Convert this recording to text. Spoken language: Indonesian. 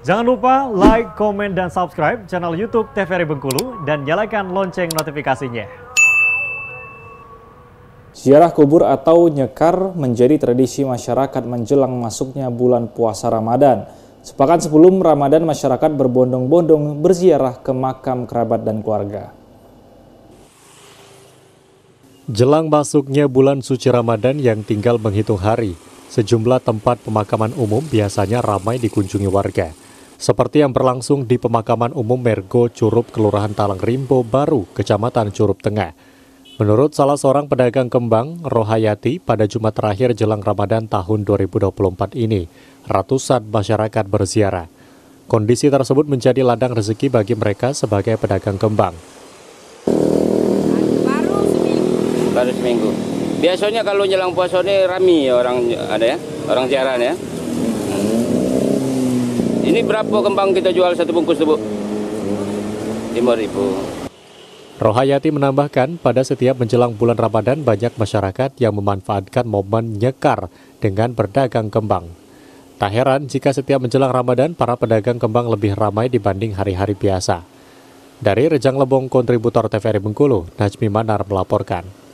Jangan lupa like, komen, dan subscribe channel YouTube TVRI Bengkulu dan nyalakan lonceng notifikasinya. Ziarah kubur atau nyekar menjadi tradisi masyarakat menjelang masuknya bulan puasa Ramadan. Sepakan sebelum Ramadan masyarakat berbondong-bondong berziarah ke makam kerabat dan keluarga. Jelang masuknya bulan suci Ramadan yang tinggal menghitung hari, sejumlah tempat pemakaman umum biasanya ramai dikunjungi warga seperti yang berlangsung di pemakaman umum Mergo Curup Kelurahan Talang Rimbo Baru, Kecamatan Curup Tengah. Menurut salah seorang pedagang kembang, Rohayati, pada Jumat terakhir jelang Ramadan tahun 2024 ini, ratusan masyarakat berziarah. Kondisi tersebut menjadi ladang rezeki bagi mereka sebagai pedagang kembang. Baru seminggu. Baru seminggu. Biasanya kalau jelang puasa ini rami ya orang ada ya, orang ziarah ya. Ini berapa kembang kita jual satu bungkus tuh Bu? 5000 Rohayati menambahkan, pada setiap menjelang bulan Ramadan banyak masyarakat yang memanfaatkan momen nyekar dengan berdagang kembang. Tak heran jika setiap menjelang Ramadan para pedagang kembang lebih ramai dibanding hari-hari biasa. Dari Rejang Lebong, kontributor TVRI Bengkulu, Najmi Manar melaporkan.